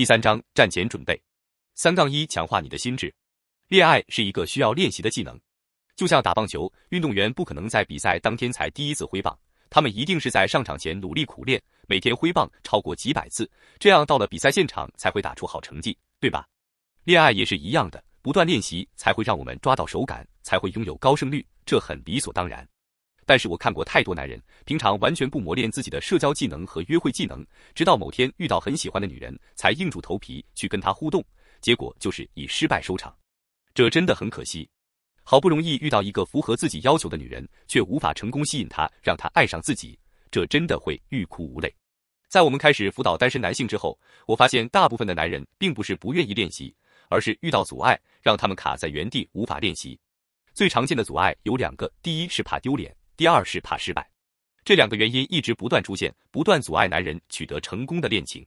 第三章战前准备，三杠一强化你的心智。恋爱是一个需要练习的技能，就像打棒球，运动员不可能在比赛当天才第一次挥棒，他们一定是在上场前努力苦练，每天挥棒超过几百次，这样到了比赛现场才会打出好成绩，对吧？恋爱也是一样的，不断练习才会让我们抓到手感，才会拥有高胜率，这很理所当然。但是我看过太多男人，平常完全不磨练自己的社交技能和约会技能，直到某天遇到很喜欢的女人，才硬住头皮去跟她互动，结果就是以失败收场。这真的很可惜。好不容易遇到一个符合自己要求的女人，却无法成功吸引她，让她爱上自己，这真的会欲哭无泪。在我们开始辅导单身男性之后，我发现大部分的男人并不是不愿意练习，而是遇到阻碍，让他们卡在原地无法练习。最常见的阻碍有两个，第一是怕丢脸。第二是怕失败，这两个原因一直不断出现，不断阻碍男人取得成功的恋情。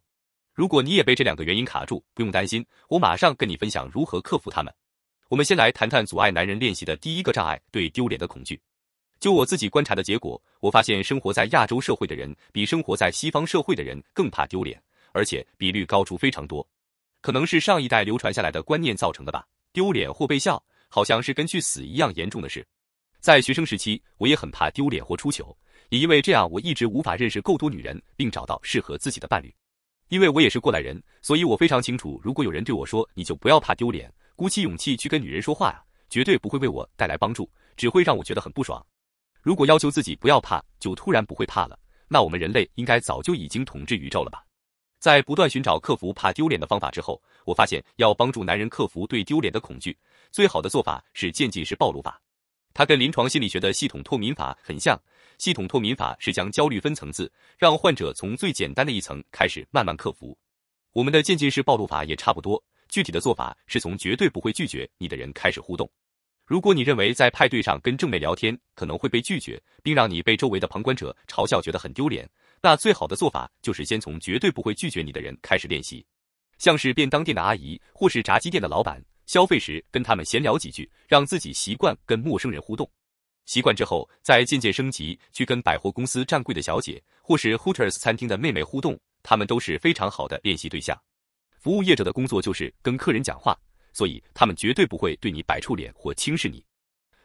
如果你也被这两个原因卡住，不用担心，我马上跟你分享如何克服他们。我们先来谈谈阻碍男人练习的第一个障碍——对丢脸的恐惧。就我自己观察的结果，我发现生活在亚洲社会的人比生活在西方社会的人更怕丢脸，而且比率高出非常多。可能是上一代流传下来的观念造成的吧。丢脸或被笑，好像是跟去死一样严重的事。在学生时期，我也很怕丢脸或出糗，也因为这样，我一直无法认识够多女人并找到适合自己的伴侣。因为我也是过来人，所以我非常清楚，如果有人对我说，你就不要怕丢脸，鼓起勇气去跟女人说话呀，绝对不会为我带来帮助，只会让我觉得很不爽。如果要求自己不要怕，就突然不会怕了，那我们人类应该早就已经统治宇宙了吧？在不断寻找克服怕丢脸的方法之后，我发现要帮助男人克服对丢脸的恐惧，最好的做法是渐进式暴露法。它跟临床心理学的系统脱敏法很像，系统脱敏法是将焦虑分层次，让患者从最简单的一层开始慢慢克服。我们的渐进式暴露法也差不多，具体的做法是从绝对不会拒绝你的人开始互动。如果你认为在派对上跟正妹聊天可能会被拒绝，并让你被周围的旁观者嘲笑觉得很丢脸，那最好的做法就是先从绝对不会拒绝你的人开始练习，像是便当店的阿姨或是炸鸡店的老板。消费时跟他们闲聊几句，让自己习惯跟陌生人互动。习惯之后，再渐渐升级，去跟百货公司站柜的小姐，或是 Hooters 餐厅的妹妹互动。他们都是非常好的练习对象。服务业者的工作就是跟客人讲话，所以他们绝对不会对你摆臭脸或轻视你。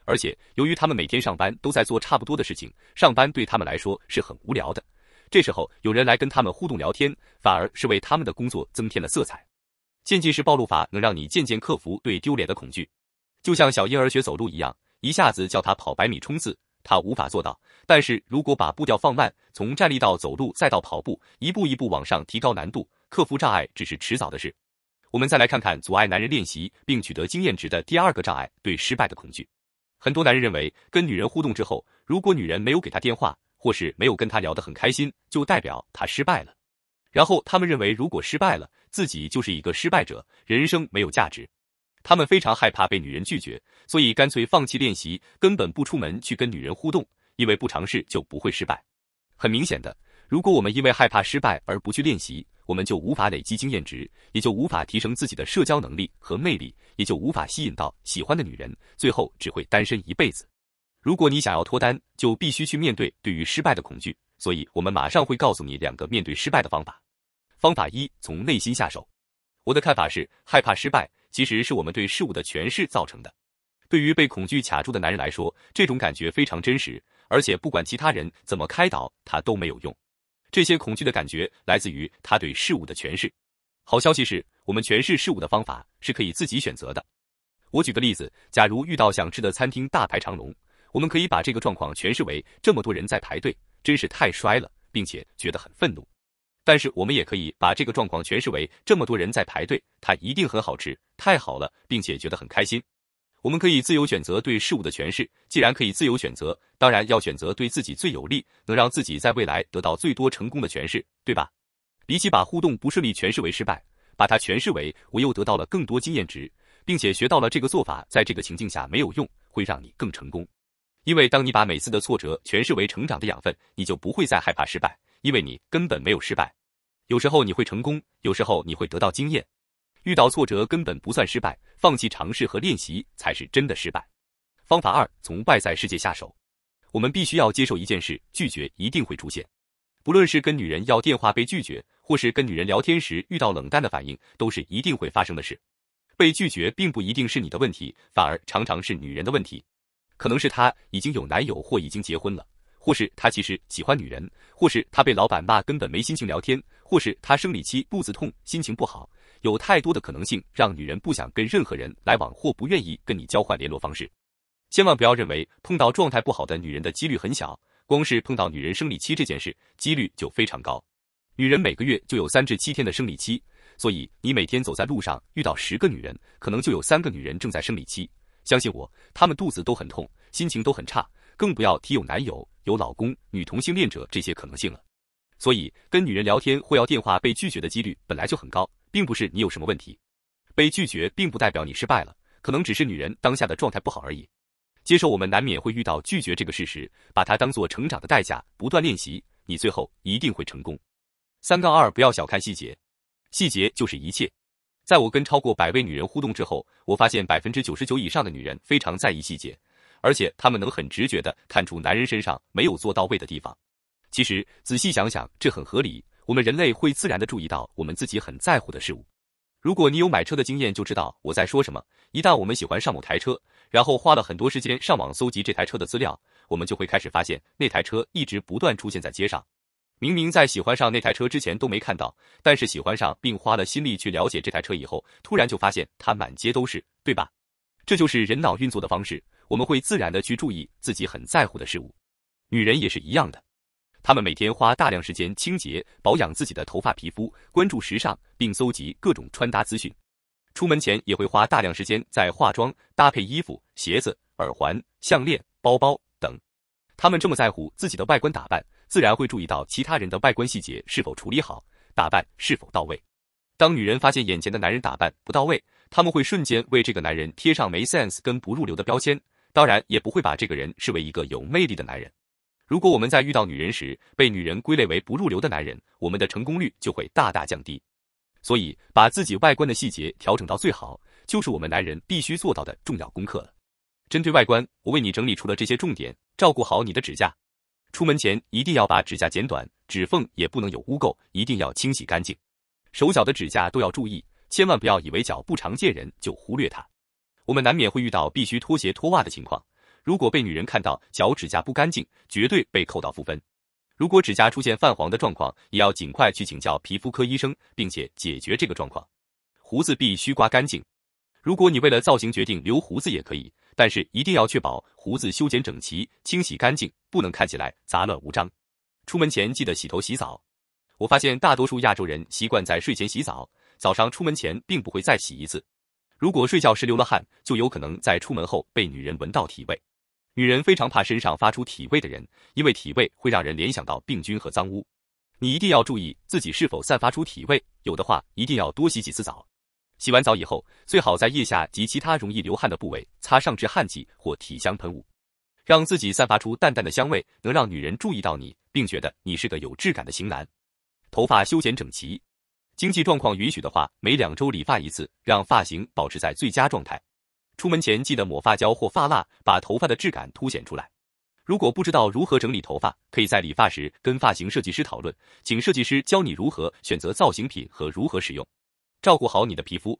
而且，由于他们每天上班都在做差不多的事情，上班对他们来说是很无聊的。这时候有人来跟他们互动聊天，反而是为他们的工作增添了色彩。渐进式暴露法能让你渐渐克服对丢脸的恐惧，就像小婴儿学走路一样，一下子叫他跑百米冲刺，他无法做到。但是，如果把步调放慢，从站立到走路再到跑步，一步一步往上提高难度，克服障碍只是迟早的事。我们再来看看阻碍男人练习并取得经验值的第二个障碍——对失败的恐惧。很多男人认为，跟女人互动之后，如果女人没有给他电话，或是没有跟他聊得很开心，就代表他失败了。然后他们认为，如果失败了，自己就是一个失败者，人生没有价值。他们非常害怕被女人拒绝，所以干脆放弃练习，根本不出门去跟女人互动，因为不尝试就不会失败。很明显的，如果我们因为害怕失败而不去练习，我们就无法累积经验值，也就无法提升自己的社交能力和魅力，也就无法吸引到喜欢的女人，最后只会单身一辈子。如果你想要脱单，就必须去面对对于失败的恐惧。所以我们马上会告诉你两个面对失败的方法。方法一从内心下手。我的看法是，害怕失败其实是我们对事物的诠释造成的。对于被恐惧卡住的男人来说，这种感觉非常真实，而且不管其他人怎么开导他都没有用。这些恐惧的感觉来自于他对事物的诠释。好消息是我们诠释事物的方法是可以自己选择的。我举个例子，假如遇到想吃的餐厅大排长龙，我们可以把这个状况诠释为这么多人在排队，真是太衰了，并且觉得很愤怒。但是我们也可以把这个状况诠释为，这么多人在排队，它一定很好吃，太好了，并且觉得很开心。我们可以自由选择对事物的诠释，既然可以自由选择，当然要选择对自己最有利，能让自己在未来得到最多成功的诠释，对吧？比起把互动不顺利诠释为失败，把它诠释为我又得到了更多经验值，并且学到了这个做法，在这个情境下没有用，会让你更成功。因为当你把每次的挫折诠释为成长的养分，你就不会再害怕失败。因为你根本没有失败，有时候你会成功，有时候你会得到经验。遇到挫折根本不算失败，放弃尝试和练习才是真的失败。方法二，从外在世界下手。我们必须要接受一件事：拒绝一定会出现。不论是跟女人要电话被拒绝，或是跟女人聊天时遇到冷淡的反应，都是一定会发生的事。被拒绝并不一定是你的问题，反而常常是女人的问题。可能是她已经有男友或已经结婚了。或是他其实喜欢女人，或是他被老板骂，根本没心情聊天，或是他生理期肚子痛，心情不好，有太多的可能性让女人不想跟任何人来往或不愿意跟你交换联络方式。千万不要认为碰到状态不好的女人的几率很小，光是碰到女人生理期这件事，几率就非常高。女人每个月就有三至七天的生理期，所以你每天走在路上遇到十个女人，可能就有三个女人正在生理期。相信我，她们肚子都很痛，心情都很差。更不要提有男友、有老公、女同性恋者这些可能性了。所以跟女人聊天或要电话被拒绝的几率本来就很高，并不是你有什么问题。被拒绝并不代表你失败了，可能只是女人当下的状态不好而已。接受我们难免会遇到拒绝这个事实，把它当做成长的代价，不断练习，你最后一定会成功。三杠二，不要小看细节，细节就是一切。在我跟超过百位女人互动之后，我发现百分之九十九以上的女人非常在意细节。而且他们能很直觉的看出男人身上没有做到位的地方。其实仔细想想，这很合理。我们人类会自然的注意到我们自己很在乎的事物。如果你有买车的经验，就知道我在说什么。一旦我们喜欢上某台车，然后花了很多时间上网搜集这台车的资料，我们就会开始发现那台车一直不断出现在街上。明明在喜欢上那台车之前都没看到，但是喜欢上并花了心力去了解这台车以后，突然就发现它满街都是，对吧？这就是人脑运作的方式。我们会自然的去注意自己很在乎的事物，女人也是一样的，她们每天花大量时间清洁保养自己的头发、皮肤，关注时尚，并搜集各种穿搭资讯。出门前也会花大量时间在化妆、搭配衣服、鞋子、耳环、项链、包包等。她们这么在乎自己的外观打扮，自然会注意到其他人的外观细节是否处理好，打扮是否到位。当女人发现眼前的男人打扮不到位，他们会瞬间为这个男人贴上没 sense 跟不入流的标签。当然也不会把这个人视为一个有魅力的男人。如果我们在遇到女人时被女人归类为不入流的男人，我们的成功率就会大大降低。所以，把自己外观的细节调整到最好，就是我们男人必须做到的重要功课了。针对外观，我为你整理出了这些重点：照顾好你的指甲，出门前一定要把指甲剪短，指缝也不能有污垢，一定要清洗干净。手脚的指甲都要注意，千万不要以为脚不常见人就忽略它。我们难免会遇到必须脱鞋脱袜的情况，如果被女人看到脚趾甲不干净，绝对被扣到负分。如果指甲出现泛黄的状况，也要尽快去请教皮肤科医生，并且解决这个状况。胡子必须刮干净，如果你为了造型决定留胡子也可以，但是一定要确保胡子修剪整齐、清洗干净，不能看起来杂乱无章。出门前记得洗头洗澡。我发现大多数亚洲人习惯在睡前洗澡，早上出门前并不会再洗一次。如果睡觉时流了汗，就有可能在出门后被女人闻到体味。女人非常怕身上发出体味的人，因为体味会让人联想到病菌和脏污。你一定要注意自己是否散发出体味，有的话一定要多洗几次澡。洗完澡以后，最好在腋下及其他容易流汗的部位擦上止汗剂或体香喷雾，让自己散发出淡淡的香味，能让女人注意到你，并觉得你是个有质感的型男。头发修剪整齐。经济状况允许的话，每两周理发一次，让发型保持在最佳状态。出门前记得抹发胶或发蜡，把头发的质感凸显出来。如果不知道如何整理头发，可以在理发时跟发型设计师讨论，请设计师教你如何选择造型品和如何使用。照顾好你的皮肤，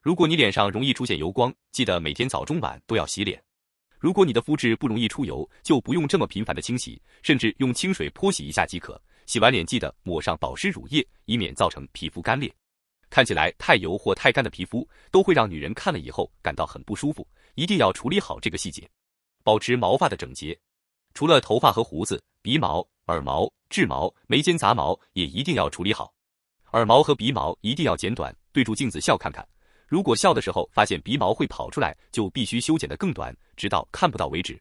如果你脸上容易出现油光，记得每天早中晚都要洗脸。如果你的肤质不容易出油，就不用这么频繁的清洗，甚至用清水泼洗一下即可。洗完脸记得抹上保湿乳液，以免造成皮肤干裂。看起来太油或太干的皮肤都会让女人看了以后感到很不舒服，一定要处理好这个细节。保持毛发的整洁，除了头发和胡子、鼻毛、耳毛、智毛、眉间杂毛也一定要处理好。耳毛和鼻毛一定要剪短，对住镜子笑看看，如果笑的时候发现鼻毛会跑出来，就必须修剪的更短，直到看不到为止。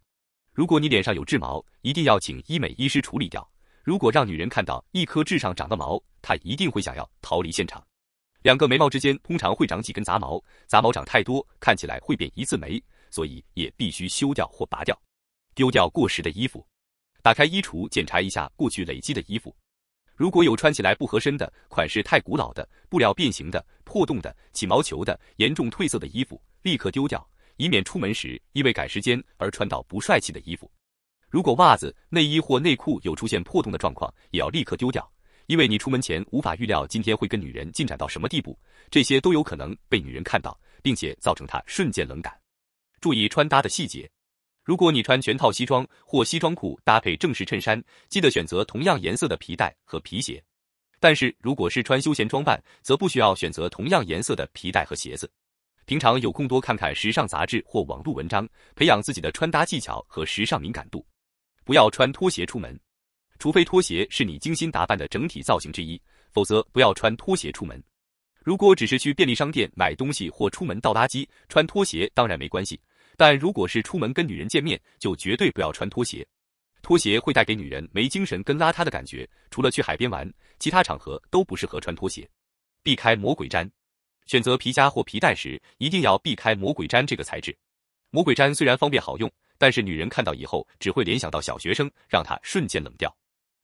如果你脸上有智毛，一定要请医美医师处理掉。如果让女人看到一颗痣上长的毛，她一定会想要逃离现场。两个眉毛之间通常会长几根杂毛，杂毛长太多，看起来会变一字眉，所以也必须修掉或拔掉。丢掉过时的衣服，打开衣橱检查一下过去累积的衣服，如果有穿起来不合身的、款式太古老的、布料变形的、破洞的、起毛球的、严重褪色的衣服，立刻丢掉，以免出门时因为赶时间而穿到不帅气的衣服。如果袜子、内衣或内裤有出现破洞的状况，也要立刻丢掉，因为你出门前无法预料今天会跟女人进展到什么地步，这些都有可能被女人看到，并且造成她瞬间冷感。注意穿搭的细节，如果你穿全套西装或西装裤搭配正式衬衫，记得选择同样颜色的皮带和皮鞋；但是如果是穿休闲装扮，则不需要选择同样颜色的皮带和鞋子。平常有空多看看时尚杂志或网络文章，培养自己的穿搭技巧和时尚敏感度。不要穿拖鞋出门，除非拖鞋是你精心打扮的整体造型之一，否则不要穿拖鞋出门。如果只是去便利商店买东西或出门倒垃圾，穿拖鞋当然没关系。但如果是出门跟女人见面，就绝对不要穿拖鞋。拖鞋会带给女人没精神跟邋遢的感觉。除了去海边玩，其他场合都不适合穿拖鞋。避开魔鬼毡，选择皮夹或皮带时，一定要避开魔鬼毡这个材质。魔鬼毡虽然方便好用。但是女人看到以后只会联想到小学生，让她瞬间冷掉。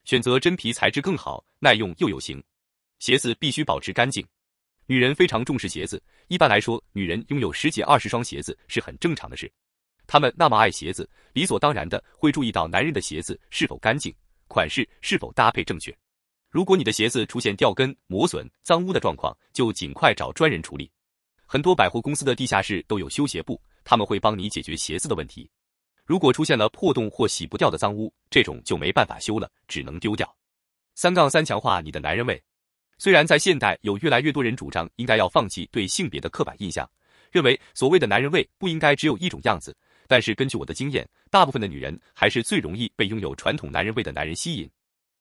选择真皮材质更好，耐用又有型。鞋子必须保持干净。女人非常重视鞋子，一般来说，女人拥有十几二十双鞋子是很正常的事。她们那么爱鞋子，理所当然的会注意到男人的鞋子是否干净，款式是否搭配正确。如果你的鞋子出现掉跟、磨损、脏污的状况，就尽快找专人处理。很多百货公司的地下室都有修鞋部，他们会帮你解决鞋子的问题。如果出现了破洞或洗不掉的脏污，这种就没办法修了，只能丢掉。三杠三强化你的男人味。虽然在现代有越来越多人主张应该要放弃对性别的刻板印象，认为所谓的男人味不应该只有一种样子，但是根据我的经验，大部分的女人还是最容易被拥有传统男人味的男人吸引。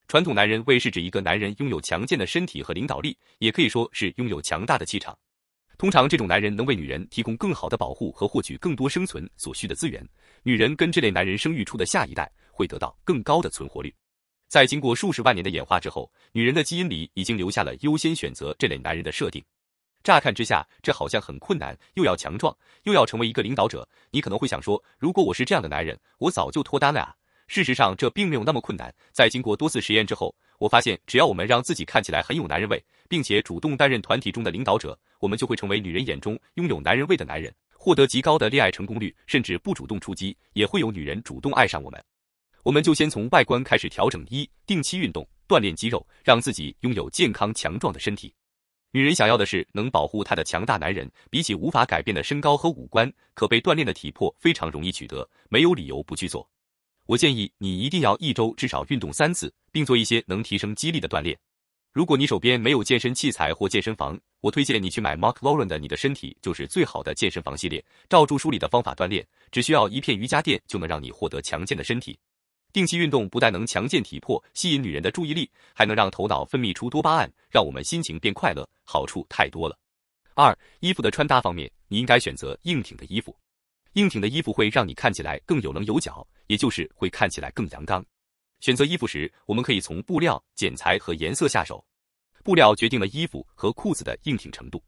传统男人味是指一个男人拥有强健的身体和领导力，也可以说是拥有强大的气场。通常，这种男人能为女人提供更好的保护和获取更多生存所需的资源。女人跟这类男人生育出的下一代会得到更高的存活率。在经过数十万年的演化之后，女人的基因里已经留下了优先选择这类男人的设定。乍看之下，这好像很困难，又要强壮，又要成为一个领导者。你可能会想说，如果我是这样的男人，我早就脱单了啊。事实上，这并没有那么困难。在经过多次实验之后。我发现，只要我们让自己看起来很有男人味，并且主动担任团体中的领导者，我们就会成为女人眼中拥有男人味的男人，获得极高的恋爱成功率，甚至不主动出击，也会有女人主动爱上我们。我们就先从外观开始调整，一定期运动，锻炼肌肉，让自己拥有健康强壮的身体。女人想要的是能保护她的强大男人，比起无法改变的身高和五官，可被锻炼的体魄非常容易取得，没有理由不去做。我建议你一定要一周至少运动三次，并做一些能提升肌力的锻炼。如果你手边没有健身器材或健身房，我推荐你去买 Mark Lauren 的《你的身体就是最好的健身房》系列，照住书里的方法锻炼，只需要一片瑜伽垫就能让你获得强健的身体。定期运动不但能强健体魄、吸引女人的注意力，还能让头脑分泌出多巴胺，让我们心情变快乐，好处太多了。二、衣服的穿搭方面，你应该选择硬挺的衣服。硬挺的衣服会让你看起来更有棱有角，也就是会看起来更阳刚。选择衣服时，我们可以从布料、剪裁和颜色下手。布料决定了衣服和裤子的硬挺程度，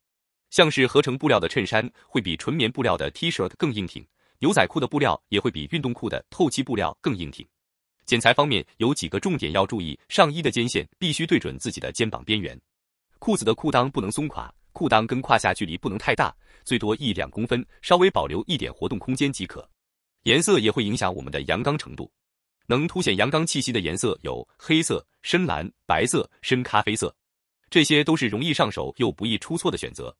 像是合成布料的衬衫会比纯棉布料的 T 恤更硬挺，牛仔裤的布料也会比运动裤的透气布料更硬挺。剪裁方面有几个重点要注意：上衣的肩线必须对准自己的肩膀边缘，裤子的裤裆不能松垮。裤裆跟胯下距离不能太大，最多一两公分，稍微保留一点活动空间即可。颜色也会影响我们的阳刚程度，能凸显阳刚气息的颜色有黑色、深蓝、白色、深咖啡色，这些都是容易上手又不易出错的选择。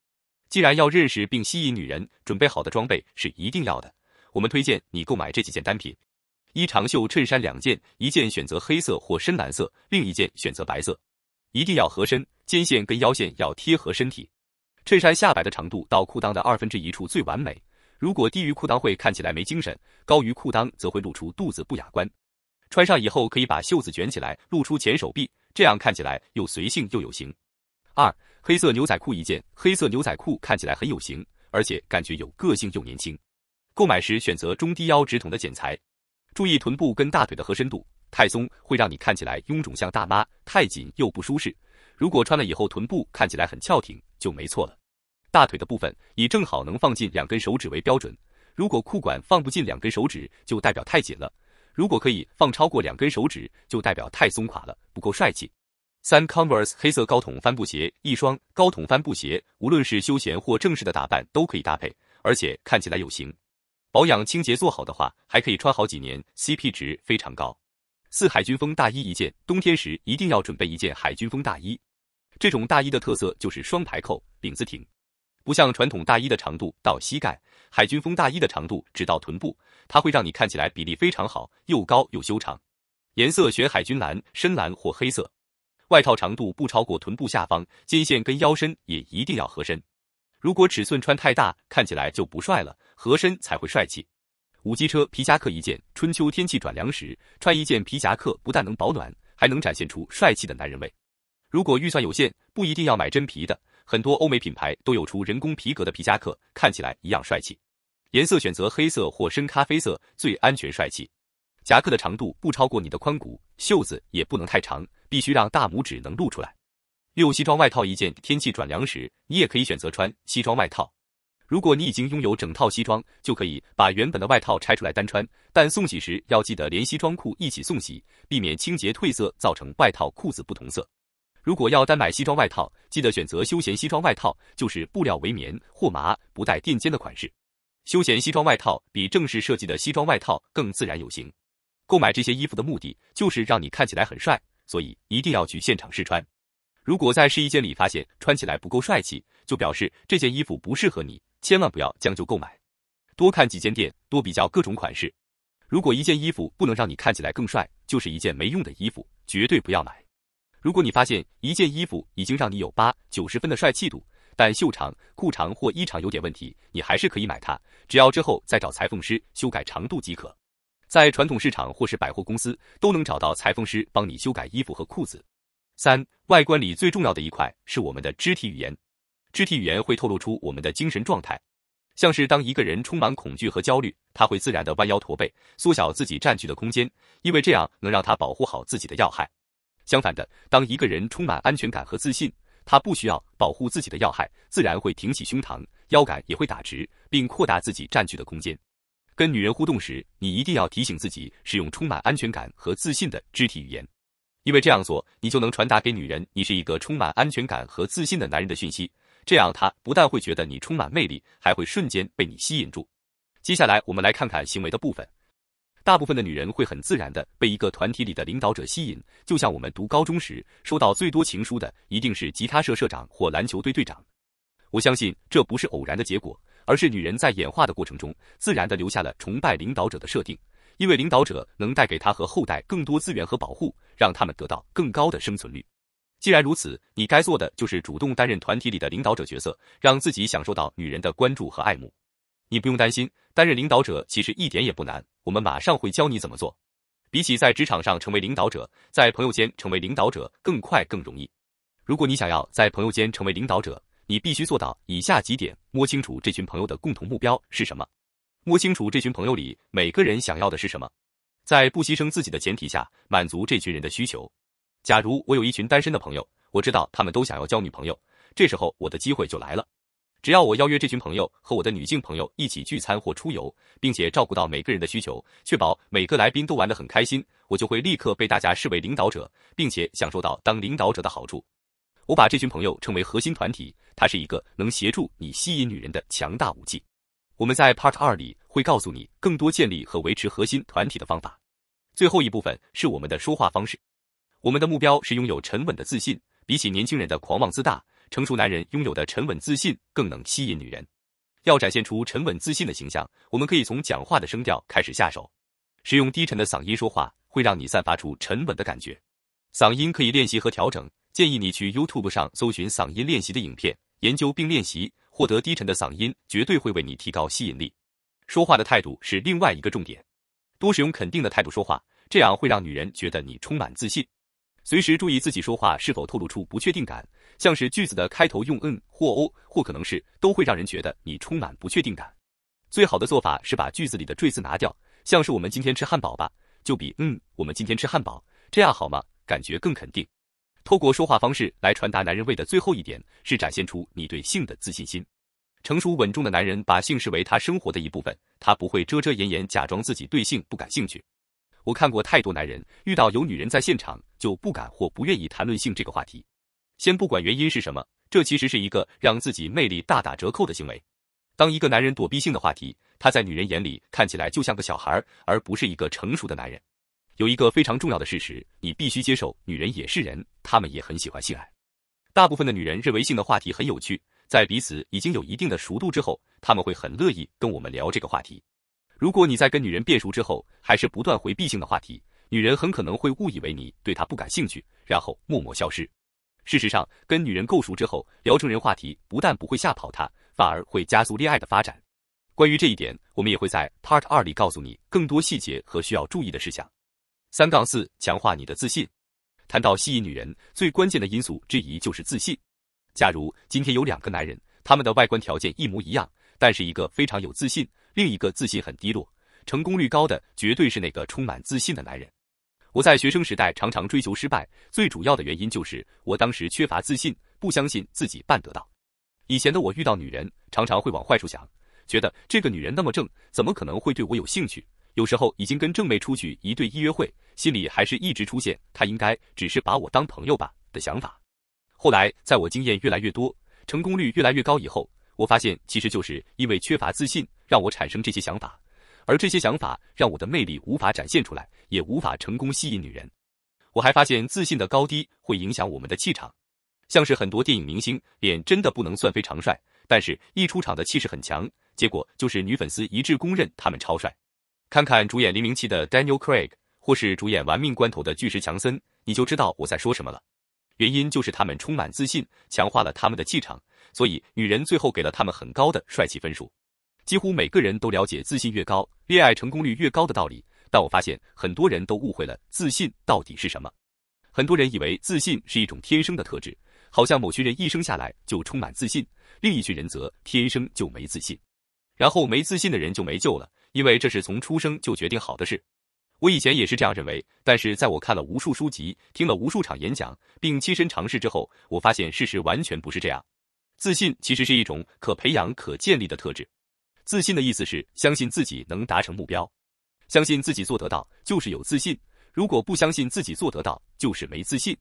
既然要认识并吸引女人，准备好的装备是一定要的。我们推荐你购买这几件单品：一长袖衬衫两件，一件选择黑色或深蓝色，另一件选择白色，一定要合身，肩线跟腰线要贴合身体。衬衫下摆的长度到裤裆的二分之一处最完美，如果低于裤裆会看起来没精神，高于裤裆则会露出肚子不雅观。穿上以后可以把袖子卷起来，露出前手臂，这样看起来又随性又有型。二，黑色牛仔裤一件，黑色牛仔裤看起来很有型，而且感觉有个性又年轻。购买时选择中低腰直筒的剪裁，注意臀部跟大腿的合身度，太松会让你看起来臃肿像大妈，太紧又不舒适。如果穿了以后臀部看起来很翘挺。就没错了。大腿的部分以正好能放进两根手指为标准，如果裤管放不进两根手指，就代表太紧了；如果可以放超过两根手指，就代表太松垮了，不够帅气。三 Converse 黑色高筒帆布鞋一双高筒帆布鞋，无论是休闲或正式的打扮都可以搭配，而且看起来有型。保养清洁做好的话，还可以穿好几年，CP 值非常高。四海军风大衣一件，冬天时一定要准备一件海军风大衣。这种大衣的特色就是双排扣，领子挺，不像传统大衣的长度到膝盖，海军风大衣的长度只到臀部，它会让你看起来比例非常好，又高又修长。颜色选海军蓝、深蓝或黑色，外套长度不超过臀部下方，肩线跟腰身也一定要合身。如果尺寸穿太大，看起来就不帅了，合身才会帅气。五机车皮夹克一件，春秋天气转凉时，穿一件皮夹克不但能保暖，还能展现出帅气的男人味。如果预算有限，不一定要买真皮的，很多欧美品牌都有出人工皮革的皮夹克，看起来一样帅气。颜色选择黑色或深咖啡色最安全帅气。夹克的长度不超过你的髋骨，袖子也不能太长，必须让大拇指能露出来。六西装外套一件，天气转凉时，你也可以选择穿西装外套。如果你已经拥有整套西装，就可以把原本的外套拆出来单穿，但送洗时要记得连西装裤一起送洗，避免清洁褪色造成外套裤子不同色。如果要单买西装外套，记得选择休闲西装外套，就是布料为棉或麻，不带垫肩的款式。休闲西装外套比正式设计的西装外套更自然有型。购买这些衣服的目的就是让你看起来很帅，所以一定要去现场试穿。如果在试衣间里发现穿起来不够帅气，就表示这件衣服不适合你，千万不要将就购买。多看几间店，多比较各种款式。如果一件衣服不能让你看起来更帅，就是一件没用的衣服，绝对不要买。如果你发现一件衣服已经让你有八九十分的帅气度，但袖长、裤长或衣长有点问题，你还是可以买它，只要之后再找裁缝师修改长度即可。在传统市场或是百货公司都能找到裁缝师帮你修改衣服和裤子。三、外观里最重要的一块是我们的肢体语言，肢体语言会透露出我们的精神状态。像是当一个人充满恐惧和焦虑，他会自然的弯腰驼背，缩小自己占据的空间，因为这样能让他保护好自己的要害。相反的，当一个人充满安全感和自信，他不需要保护自己的要害，自然会挺起胸膛，腰杆也会打直，并扩大自己占据的空间。跟女人互动时，你一定要提醒自己使用充满安全感和自信的肢体语言，因为这样做，你就能传达给女人你是一个充满安全感和自信的男人的讯息。这样，她不但会觉得你充满魅力，还会瞬间被你吸引住。接下来，我们来看看行为的部分。大部分的女人会很自然的被一个团体里的领导者吸引，就像我们读高中时收到最多情书的一定是吉他社社长或篮球队队长。我相信这不是偶然的结果，而是女人在演化的过程中自然的留下了崇拜领导者的设定，因为领导者能带给她和后代更多资源和保护，让他们得到更高的生存率。既然如此，你该做的就是主动担任团体里的领导者角色，让自己享受到女人的关注和爱慕。你不用担心，担任领导者其实一点也不难。我们马上会教你怎么做。比起在职场上成为领导者，在朋友间成为领导者更快更容易。如果你想要在朋友间成为领导者，你必须做到以下几点：摸清楚这群朋友的共同目标是什么，摸清楚这群朋友里每个人想要的是什么，在不牺牲自己的前提下满足这群人的需求。假如我有一群单身的朋友，我知道他们都想要交女朋友，这时候我的机会就来了。只要我邀约这群朋友和我的女性朋友一起聚餐或出游，并且照顾到每个人的需求，确保每个来宾都玩得很开心，我就会立刻被大家视为领导者，并且享受到当领导者的好处。我把这群朋友称为核心团体，它是一个能协助你吸引女人的强大武器。我们在 Part 二里会告诉你更多建立和维持核心团体的方法。最后一部分是我们的说话方式。我们的目标是拥有沉稳的自信，比起年轻人的狂妄自大。成熟男人拥有的沉稳自信更能吸引女人。要展现出沉稳自信的形象，我们可以从讲话的声调开始下手。使用低沉的嗓音说话，会让你散发出沉稳的感觉。嗓音可以练习和调整，建议你去 YouTube 上搜寻嗓音练习的影片，研究并练习，获得低沉的嗓音，绝对会为你提高吸引力。说话的态度是另外一个重点，多使用肯定的态度说话，这样会让女人觉得你充满自信。随时注意自己说话是否透露出不确定感，像是句子的开头用嗯或哦或可能是都会让人觉得你充满不确定感。最好的做法是把句子里的坠字拿掉，像是我们今天吃汉堡吧，就比嗯我们今天吃汉堡这样好吗？感觉更肯定。透过说话方式来传达男人味的最后一点是展现出你对性的自信心。成熟稳重的男人把性视为他生活的一部分，他不会遮遮掩掩，假装自己对性不感兴趣。我看过太多男人遇到有女人在现场就不敢或不愿意谈论性这个话题，先不管原因是什么，这其实是一个让自己魅力大打折扣的行为。当一个男人躲避性的话题，他在女人眼里看起来就像个小孩，而不是一个成熟的男人。有一个非常重要的事实，你必须接受：女人也是人，她们也很喜欢性爱。大部分的女人认为性的话题很有趣，在彼此已经有一定的熟度之后，他们会很乐意跟我们聊这个话题。如果你在跟女人变熟之后，还是不断回避性的话题，女人很可能会误以为你对她不感兴趣，然后默默消失。事实上，跟女人够熟之后，聊成人话题不但不会吓跑她，反而会加速恋爱的发展。关于这一点，我们也会在 Part 二里告诉你更多细节和需要注意的事项。三杠四，强化你的自信。谈到吸引女人，最关键的因素之一就是自信。假如今天有两个男人，他们的外观条件一模一样，但是一个非常有自信。另一个自信很低落，成功率高的绝对是那个充满自信的男人。我在学生时代常常追求失败，最主要的原因就是我当时缺乏自信，不相信自己办得到。以前的我遇到女人，常常会往坏处想，觉得这个女人那么正，怎么可能会对我有兴趣？有时候已经跟正妹出去一对一约会，心里还是一直出现她应该只是把我当朋友吧的想法。后来在我经验越来越多，成功率越来越高以后。我发现，其实就是因为缺乏自信，让我产生这些想法，而这些想法让我的魅力无法展现出来，也无法成功吸引女人。我还发现，自信的高低会影响我们的气场，像是很多电影明星，脸真的不能算非常帅，但是一出场的气势很强，结果就是女粉丝一致公认他们超帅。看看主演《黎明期》的 Daniel Craig，或是主演《玩命关头》的巨石强森，你就知道我在说什么了。原因就是他们充满自信，强化了他们的气场。所以，女人最后给了他们很高的帅气分数。几乎每个人都了解自信越高，恋爱成功率越高的道理。但我发现很多人都误会了自信到底是什么。很多人以为自信是一种天生的特质，好像某群人一生下来就充满自信，另一群人则天生就没自信。然后没自信的人就没救了，因为这是从出生就决定好的事。我以前也是这样认为，但是在我看了无数书籍、听了无数场演讲，并亲身尝试之后，我发现事实完全不是这样。自信其实是一种可培养、可建立的特质。自信的意思是相信自己能达成目标，相信自己做得到就是有自信；如果不相信自己做得到，就是没自信。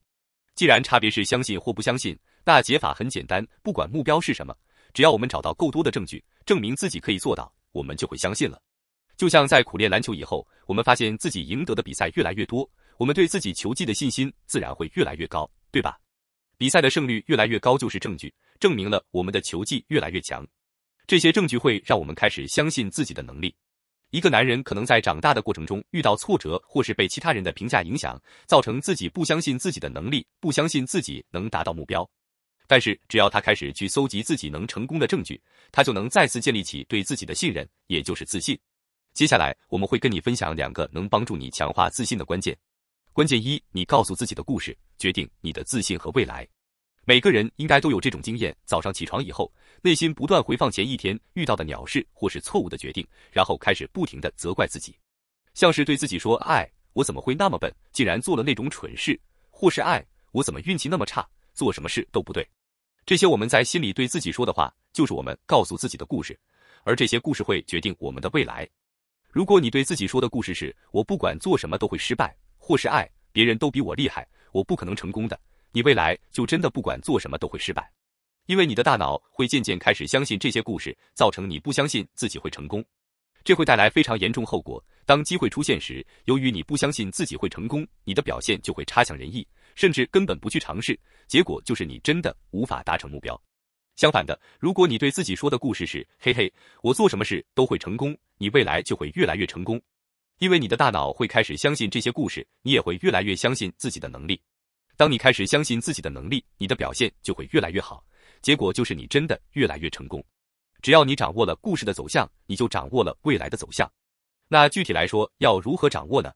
既然差别是相信或不相信，那解法很简单：不管目标是什么，只要我们找到够多的证据，证明自己可以做到，我们就会相信了。就像在苦练篮球以后，我们发现自己赢得的比赛越来越多，我们对自己球技的信心自然会越来越高，对吧？比赛的胜率越来越高就是证据。证明了我们的球技越来越强，这些证据会让我们开始相信自己的能力。一个男人可能在长大的过程中遇到挫折，或是被其他人的评价影响，造成自己不相信自己的能力，不相信自己能达到目标。但是只要他开始去搜集自己能成功的证据，他就能再次建立起对自己的信任，也就是自信。接下来我们会跟你分享两个能帮助你强化自信的关键。关键一，你告诉自己的故事决定你的自信和未来。每个人应该都有这种经验：早上起床以后，内心不断回放前一天遇到的鸟事或是错误的决定，然后开始不停的责怪自己，像是对自己说：“哎，我怎么会那么笨，竟然做了那种蠢事？”或是“哎，我怎么运气那么差，做什么事都不对。”这些我们在心里对自己说的话，就是我们告诉自己的故事，而这些故事会决定我们的未来。如果你对自己说的故事是“我不管做什么都会失败”，或是“爱别人都比我厉害，我不可能成功的”，你未来就真的不管做什么都会失败，因为你的大脑会渐渐开始相信这些故事，造成你不相信自己会成功，这会带来非常严重后果。当机会出现时，由于你不相信自己会成功，你的表现就会差强人意，甚至根本不去尝试，结果就是你真的无法达成目标。相反的，如果你对自己说的故事是“嘿嘿，我做什么事都会成功”，你未来就会越来越成功，因为你的大脑会开始相信这些故事，你也会越来越相信自己的能力。当你开始相信自己的能力，你的表现就会越来越好，结果就是你真的越来越成功。只要你掌握了故事的走向，你就掌握了未来的走向。那具体来说，要如何掌握呢？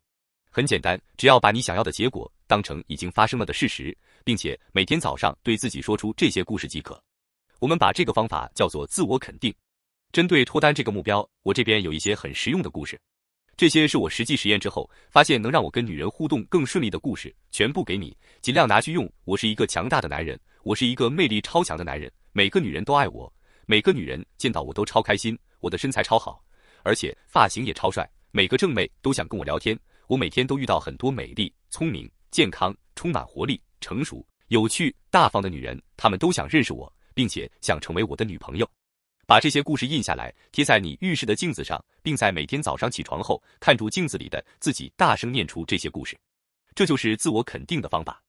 很简单，只要把你想要的结果当成已经发生了的事实，并且每天早上对自己说出这些故事即可。我们把这个方法叫做自我肯定。针对脱单这个目标，我这边有一些很实用的故事。这些是我实际实验之后发现能让我跟女人互动更顺利的故事，全部给你，尽量拿去用。我是一个强大的男人，我是一个魅力超强的男人，每个女人都爱我，每个女人见到我都超开心，我的身材超好，而且发型也超帅，每个正妹都想跟我聊天。我每天都遇到很多美丽、聪明、健康、充满活力、成熟、有趣、大方的女人，她们都想认识我，并且想成为我的女朋友。把这些故事印下来，贴在你浴室的镜子上，并在每天早上起床后，看住镜子里的自己，大声念出这些故事。这就是自我肯定的方法。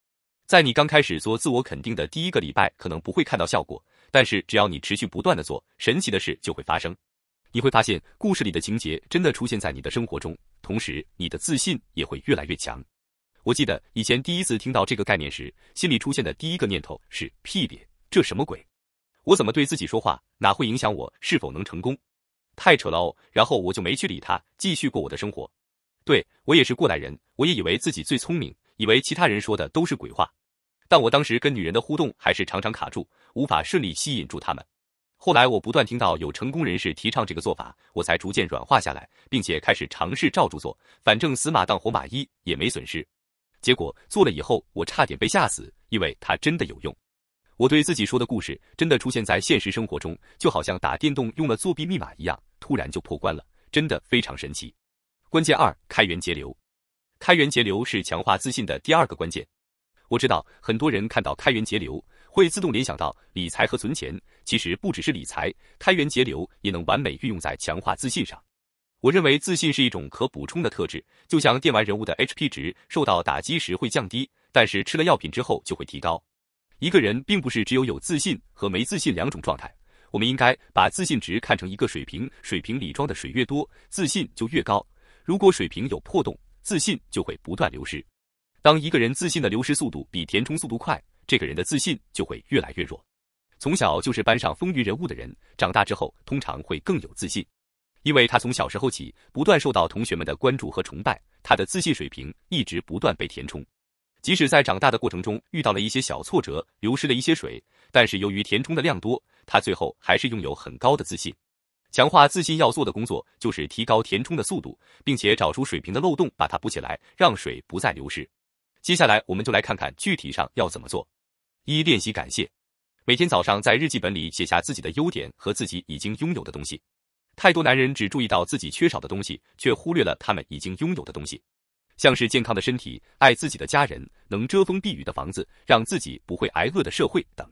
在你刚开始做自我肯定的第一个礼拜，可能不会看到效果，但是只要你持续不断的做，神奇的事就会发生。你会发现故事里的情节真的出现在你的生活中，同时你的自信也会越来越强。我记得以前第一次听到这个概念时，心里出现的第一个念头是：屁脸，这什么鬼？我怎么对自己说话，哪会影响我是否能成功？太扯了哦。然后我就没去理他，继续过我的生活。对我也是过来人，我也以为自己最聪明，以为其他人说的都是鬼话。但我当时跟女人的互动还是常常卡住，无法顺利吸引住他们。后来我不断听到有成功人士提倡这个做法，我才逐渐软化下来，并且开始尝试照着做。反正死马当活马医，也没损失。结果做了以后，我差点被吓死，因为它真的有用。我对自己说的故事真的出现在现实生活中，就好像打电动用了作弊密码一样，突然就破关了，真的非常神奇。关键二，开源节流。开源节流是强化自信的第二个关键。我知道很多人看到开源节流会自动联想到理财和存钱，其实不只是理财，开源节流也能完美运用在强化自信上。我认为自信是一种可补充的特质，就像电玩人物的 HP 值受到打击时会降低，但是吃了药品之后就会提高。一个人并不是只有有自信和没自信两种状态，我们应该把自信值看成一个水瓶，水瓶里装的水越多，自信就越高。如果水瓶有破洞，自信就会不断流失。当一个人自信的流失速度比填充速度快，这个人的自信就会越来越弱。从小就是班上风云人物的人，长大之后通常会更有自信，因为他从小时候起不断受到同学们的关注和崇拜，他的自信水平一直不断被填充。即使在长大的过程中遇到了一些小挫折，流失了一些水，但是由于填充的量多，他最后还是拥有很高的自信。强化自信要做的工作就是提高填充的速度，并且找出水平的漏洞，把它补起来，让水不再流失。接下来我们就来看看具体上要怎么做。一、练习感谢，每天早上在日记本里写下自己的优点和自己已经拥有的东西。太多男人只注意到自己缺少的东西，却忽略了他们已经拥有的东西。像是健康的身体、爱自己的家人、能遮风避雨的房子、让自己不会挨饿的社会等，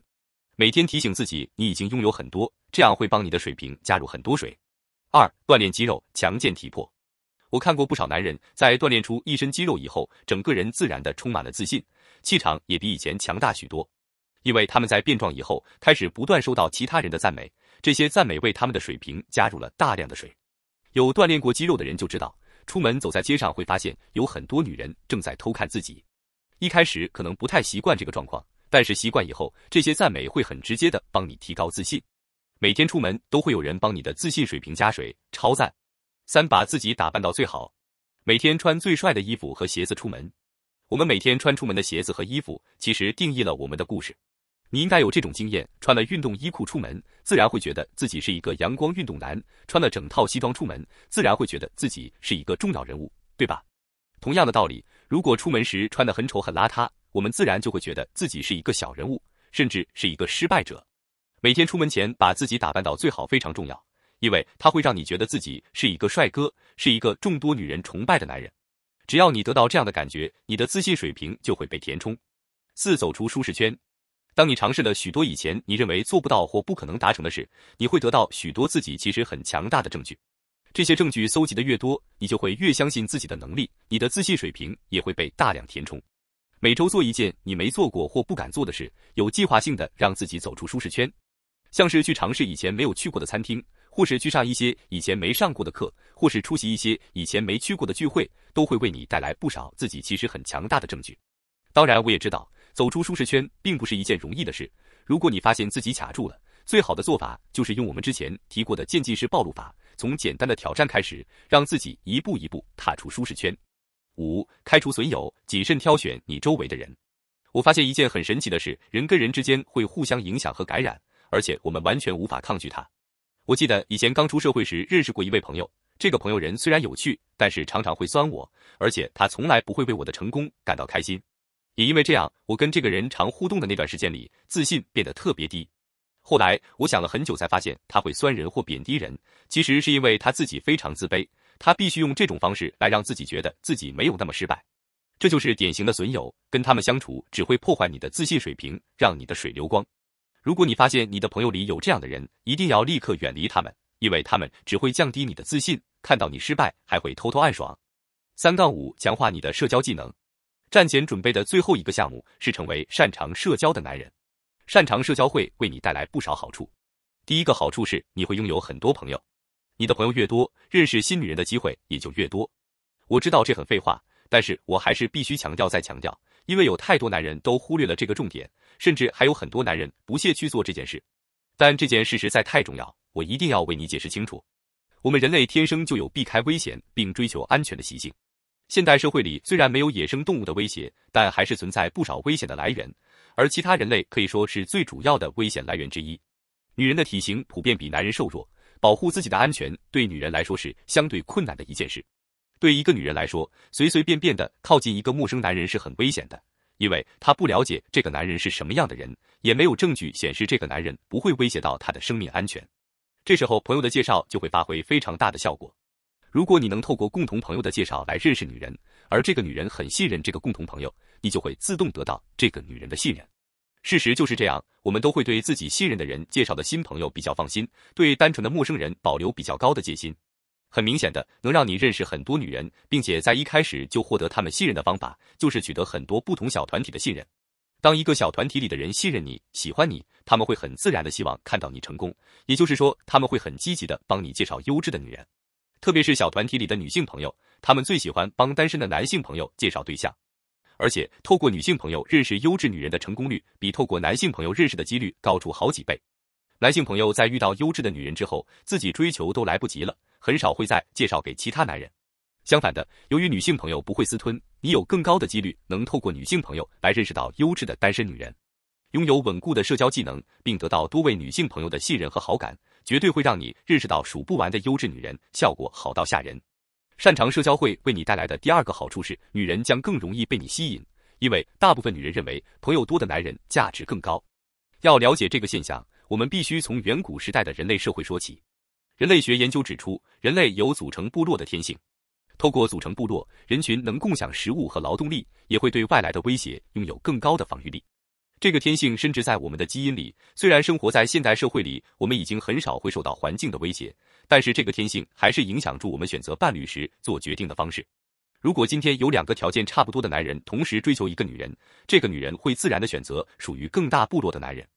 每天提醒自己你已经拥有很多，这样会帮你的水平加入很多水。二、锻炼肌肉，强健体魄。我看过不少男人在锻炼出一身肌肉以后，整个人自然的充满了自信，气场也比以前强大许多，因为他们在变壮以后，开始不断受到其他人的赞美，这些赞美为他们的水平加入了大量的水。有锻炼过肌肉的人就知道。出门走在街上会发现有很多女人正在偷看自己，一开始可能不太习惯这个状况，但是习惯以后，这些赞美会很直接的帮你提高自信。每天出门都会有人帮你的自信水平加水，超赞！三，把自己打扮到最好，每天穿最帅的衣服和鞋子出门。我们每天穿出门的鞋子和衣服，其实定义了我们的故事。你应该有这种经验，穿了运动衣裤出门，自然会觉得自己是一个阳光运动男；穿了整套西装出门，自然会觉得自己是一个重要人物，对吧？同样的道理，如果出门时穿得很丑很邋遢，我们自然就会觉得自己是一个小人物，甚至是一个失败者。每天出门前把自己打扮到最好非常重要，因为它会让你觉得自己是一个帅哥，是一个众多女人崇拜的男人。只要你得到这样的感觉，你的自信水平就会被填充。四，走出舒适圈。当你尝试了许多以前你认为做不到或不可能达成的事，你会得到许多自己其实很强大的证据。这些证据搜集的越多，你就会越相信自己的能力，你的自信水平也会被大量填充。每周做一件你没做过或不敢做的事，有计划性的让自己走出舒适圈，像是去尝试以前没有去过的餐厅，或是去上一些以前没上过的课，或是出席一些以前没去过的聚会，都会为你带来不少自己其实很强大的证据。当然，我也知道。走出舒适圈并不是一件容易的事。如果你发现自己卡住了，最好的做法就是用我们之前提过的渐进式暴露法，从简单的挑战开始，让自己一步一步踏出舒适圈。五，开除损友，谨慎挑选你周围的人。我发现一件很神奇的事，人跟人之间会互相影响和感染，而且我们完全无法抗拒它。我记得以前刚出社会时认识过一位朋友，这个朋友人虽然有趣，但是常常会酸我，而且他从来不会为我的成功感到开心。也因为这样，我跟这个人常互动的那段时间里，自信变得特别低。后来我想了很久，才发现他会酸人或贬低人，其实是因为他自己非常自卑，他必须用这种方式来让自己觉得自己没有那么失败。这就是典型的损友，跟他们相处只会破坏你的自信水平，让你的水流光。如果你发现你的朋友里有这样的人，一定要立刻远离他们，因为他们只会降低你的自信，看到你失败还会偷偷暗爽。三杠五，强化你的社交技能。战前准备的最后一个项目是成为擅长社交的男人。擅长社交会为你带来不少好处。第一个好处是你会拥有很多朋友，你的朋友越多，认识新女人的机会也就越多。我知道这很废话，但是我还是必须强调再强调，因为有太多男人都忽略了这个重点，甚至还有很多男人不屑去做这件事。但这件事实在太重要，我一定要为你解释清楚。我们人类天生就有避开危险并追求安全的习性。现代社会里虽然没有野生动物的威胁，但还是存在不少危险的来源，而其他人类可以说是最主要的危险来源之一。女人的体型普遍比男人瘦弱，保护自己的安全对女人来说是相对困难的一件事。对一个女人来说，随随便便的靠近一个陌生男人是很危险的，因为她不了解这个男人是什么样的人，也没有证据显示这个男人不会威胁到她的生命安全。这时候，朋友的介绍就会发挥非常大的效果。如果你能透过共同朋友的介绍来认识女人，而这个女人很信任这个共同朋友，你就会自动得到这个女人的信任。事实就是这样，我们都会对自己信任的人介绍的新朋友比较放心，对单纯的陌生人保留比较高的戒心。很明显的，能让你认识很多女人，并且在一开始就获得他们信任的方法，就是取得很多不同小团体的信任。当一个小团体里的人信任你、喜欢你，他们会很自然的希望看到你成功，也就是说，他们会很积极的帮你介绍优质的女人。特别是小团体里的女性朋友，她们最喜欢帮单身的男性朋友介绍对象，而且透过女性朋友认识优质女人的成功率，比透过男性朋友认识的几率高出好几倍。男性朋友在遇到优质的女人之后，自己追求都来不及了，很少会再介绍给其他男人。相反的，由于女性朋友不会私吞，你有更高的几率能透过女性朋友来认识到优质的单身女人。拥有稳固的社交技能，并得到多位女性朋友的信任和好感。绝对会让你认识到数不完的优质女人，效果好到吓人。擅长社交会为你带来的第二个好处是，女人将更容易被你吸引，因为大部分女人认为朋友多的男人价值更高。要了解这个现象，我们必须从远古时代的人类社会说起。人类学研究指出，人类有组成部落的天性。透过组成部落，人群能共享食物和劳动力，也会对外来的威胁拥有更高的防御力。这个天性深植在我们的基因里。虽然生活在现代社会里，我们已经很少会受到环境的威胁，但是这个天性还是影响住我们选择伴侣时做决定的方式。如果今天有两个条件差不多的男人同时追求一个女人，这个女人会自然的选择属于更大部落的男人，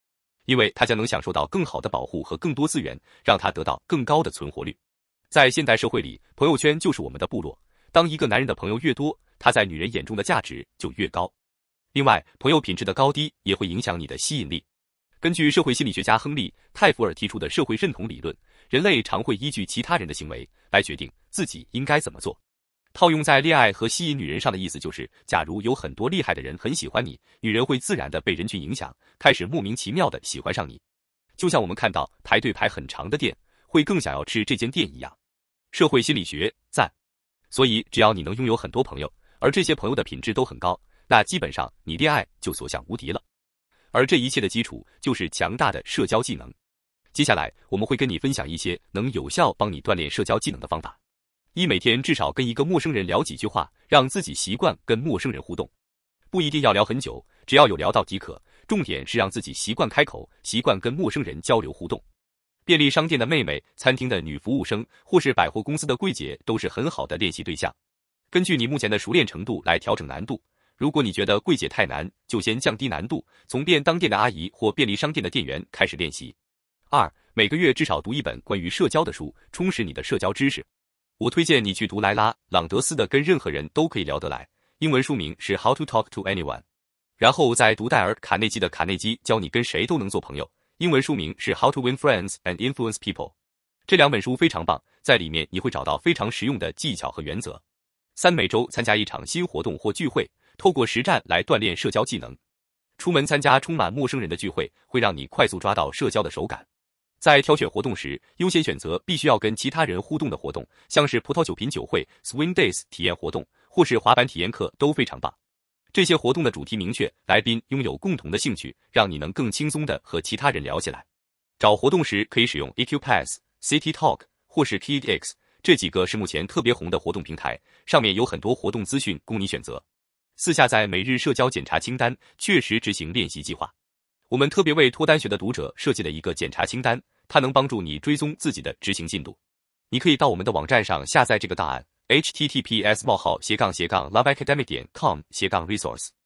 因为他将能享受到更好的保护和更多资源，让他得到更高的存活率。在现代社会里，朋友圈就是我们的部落。当一个男人的朋友越多，他在女人眼中的价值就越高。另外，朋友品质的高低也会影响你的吸引力。根据社会心理学家亨利·泰弗尔提出的社会认同理论，人类常会依据其他人的行为来决定自己应该怎么做。套用在恋爱和吸引女人上的意思就是，假如有很多厉害的人很喜欢你，女人会自然的被人群影响，开始莫名其妙的喜欢上你。就像我们看到排队排很长的店，会更想要吃这间店一样。社会心理学赞。所以，只要你能拥有很多朋友，而这些朋友的品质都很高。那基本上你恋爱就所向无敌了，而这一切的基础就是强大的社交技能。接下来我们会跟你分享一些能有效帮你锻炼社交技能的方法：一、每天至少跟一个陌生人聊几句话，让自己习惯跟陌生人互动，不一定要聊很久，只要有聊到即可。重点是让自己习惯开口，习惯跟陌生人交流互动。便利商店的妹妹、餐厅的女服务生或是百货公司的柜姐都是很好的练习对象，根据你目前的熟练程度来调整难度。如果你觉得柜姐太难，就先降低难度，从便当店的阿姨或便利商店的店员开始练习。二，每个月至少读一本关于社交的书，充实你的社交知识。我推荐你去读莱拉·朗德斯的《跟任何人都可以聊得来》，英文书名是《How to Talk to Anyone》。然后再读戴尔·卡内基的《卡内基教你跟谁都能做朋友》，英文书名是《How to Win Friends and Influence People》。这两本书非常棒，在里面你会找到非常实用的技巧和原则。三，每周参加一场新活动或聚会。透过实战来锻炼社交技能，出门参加充满陌生人的聚会会让你快速抓到社交的手感。在挑选活动时，优先选择必须要跟其他人互动的活动，像是葡萄酒品酒会、Swing Days 体验活动，或是滑板体验课都非常棒。这些活动的主题明确，来宾拥有共同的兴趣，让你能更轻松的和其他人聊起来。找活动时可以使用 EQ Pass、City Talk 或是 Kidex，这几个是目前特别红的活动平台，上面有很多活动资讯供你选择。四下载每日社交检查清单，确实执行练习计划。我们特别为脱单学的读者设计了一个检查清单，它能帮助你追踪自己的执行进度。你可以到我们的网站上下载这个档案：https://loveacademy.com/resource 冒号斜斜杠杠斜杠。